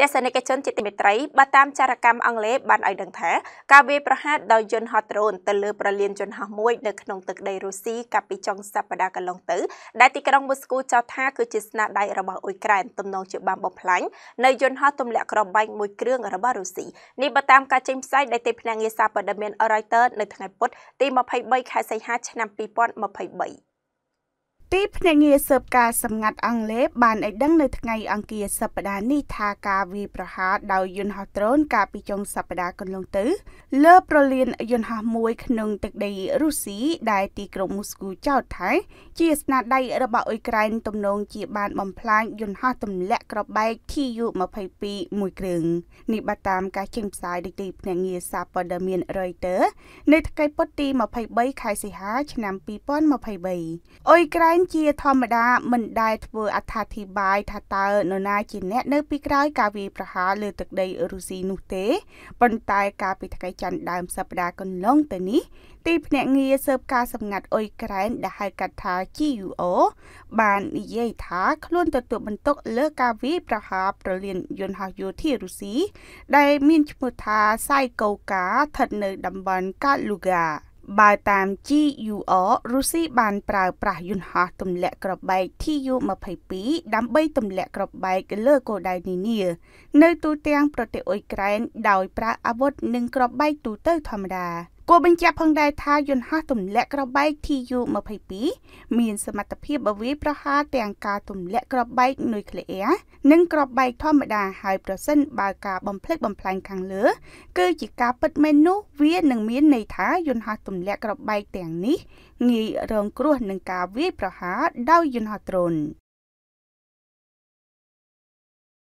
ទស្សនិកជនជាទីមេត្រីបើតាមចារកម្មអង់គ្លេសបានឲ្យដឹងថាការវាយប្រហារដោយយន្តហោះដ្រូន ទៅលើប្រលានយន្តហោះមួយនៅក្នុងទឹកដីរុស្ស៊ីកាលពីចុងសប្តាហ៍កន្លងទៅដែលទីក្រុងមូស្គូចោទថាគឺជាស្នាដៃរបស់អ៊ុយក្រែនទំនងជាបានបំផ្លាញនៅយន្តហោះទម្លាក់គ្រាប់បែកមួយគ្រឿងរបស់រុស្ស៊ីនេះបើតាមការចេញផ្សាយដោយទីភ្នាក់ងារសារព័ត៌មាន Reuters នៅថ្ងៃពុធទី23ខែសីហាឆ្នាំ2023ទីភ្នាក់ងារស៊ើបការសម្ងាត់អង់គ្លេសបានឲ្យដឹងនៅថ្ងៃអង្គារសប្តាហ៍នេះថាការវាយប្រហារដោយយន្តហោះដ្រូនកាលពីចុងសប្តាហ៍កន្លងទៅ លើប្រលានយន្តហោះមួយក្នុងទឹកដីរុស្ស៊ីដែលទីក្រុងមូស្គូចោទថាជាស្នាដៃរបស់អ៊ុយក្រែនទំនងជាបានបំផ្លាញយន្តហោះទម្លាក់ក្របបែក TU-22 មួយគ្រឿងនេះបាទតាមការចេញផ្សាយដោយទីភ្នាក់ងារសារព័ត៌មាន Reuters នៅថ្ងៃពុធទី23ខែសីហាឆ្នាំ2023អ៊ុយក្រែនងជាធម្មតាមិនដែលធ្វើអត្ថាធិប្បាយថាតើនរណាជាអ្នក នៅ ពីក្រោយការវាយប្រហារលើ ទឹកដីរុស្ស៊ីនោះទេប៉ុន្តែកាលពីថ្ងៃច័ន្ទដើមសប្តាហ៍កន្លងទៅនេះទីភ្នាក់ងារស៊ើបការសម្ងាត់អ៊ុយក្រែនដែលហៅកាត់ថា GUO បាននិយាយថា ខ្លួនទទួលបន្ទុកលើការវាយប្រហារប្រលានយន្តហោះយោធារុស្ស៊ីដែលមានឈ្មោះថា Saikoka ស្ថិតនៅតំបន់ Kaluga បើតាម GUR រុស្ស៊ីបានប្រើប្រាស់យន្តហោះទម្លាក់ក្របែក Tu-22 ដើម្បីទម្លាក់ក្របែកលើគោលដៅនានានៅទូទាំងប្រទេសអ៊ុយក្រែនដោយប្រើអាវុធនិងក្របែកទូទៅធម្មតា។គួរបញ្ជាក់ផងដែរថាយន្តហោះទម្លាក់ក្របបែក TU-22 មានសមត្ថភាពបវាយប្រហារទាំងការទម្លាក់ក្របបែកនុយក្លេអ៊ែរនិងក្របបែកធម្មតាហើយប្រសិនបើការបំផ្លិចបំផ្លាញខាងលើ គឺជាការពិតមែននោះវានឹងមានន័យថាយន្តហោះទម្លាក់ក្របបែកទាំងនេះងាយរងគ្រោះនឹងការវាយប្រហារដោយយន្តហោះដ្រូន